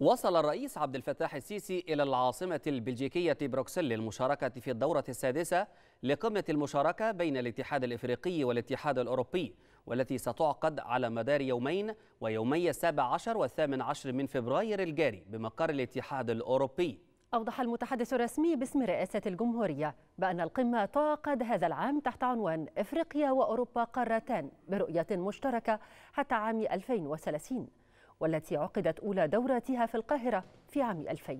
وصل الرئيس عبد الفتاح السيسي إلى العاصمة البلجيكية بروكسل للمشاركة في الدورة السادسة لقمة المشاركة بين الاتحاد الإفريقي والاتحاد الأوروبي والتي ستعقد على مدار يومين ويومي السابع عشر والثامن عشر من فبراير الجاري بمقر الاتحاد الأوروبي أوضح المتحدث الرسمي باسم رئاسة الجمهورية بأن القمة تعقد هذا العام تحت عنوان إفريقيا وأوروبا قارتان برؤية مشتركة حتى عام 2030 والتي عقدت أولى دوراتها في القاهرة في عام 2000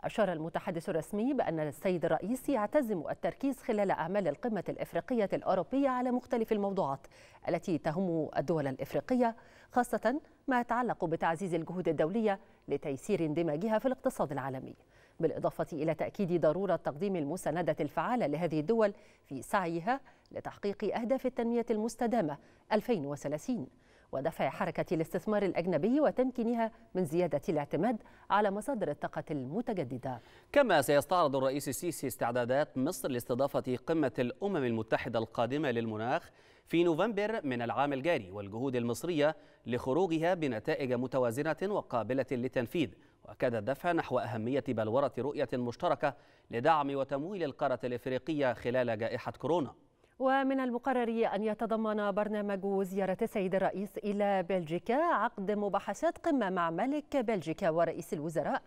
أشار المتحدث الرسمي بأن السيد الرئيس يعتزم التركيز خلال أعمال القمة الإفريقية الأوروبية على مختلف الموضوعات التي تهم الدول الإفريقية خاصة ما يتعلق بتعزيز الجهود الدولية لتيسير اندماجها في الاقتصاد العالمي بالإضافة إلى تأكيد ضرورة تقديم المساندة الفعالة لهذه الدول في سعيها لتحقيق أهداف التنمية المستدامة 2030 ودفع حركة الاستثمار الأجنبي وتمكينها من زيادة الاعتماد على مصادر الطاقة المتجددة كما سيستعرض الرئيس السيسي استعدادات مصر لاستضافة قمة الأمم المتحدة القادمة للمناخ في نوفمبر من العام الجاري والجهود المصرية لخروجها بنتائج متوازنة وقابلة للتنفيذ وأكد الدفع نحو أهمية بلورة رؤية مشتركة لدعم وتمويل القارة الإفريقية خلال جائحة كورونا ومن المقرر أن يتضمن برنامج زيارة السيد الرئيس إلى بلجيكا عقد مباحثات قمة مع ملك بلجيكا ورئيس الوزراء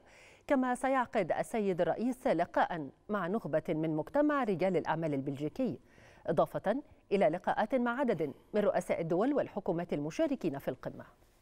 كما سيعقد السيد الرئيس لقاء مع نخبة من مجتمع رجال الأعمال البلجيكي إضافة إلى لقاءات مع عدد من رؤساء الدول والحكومات المشاركين في القمة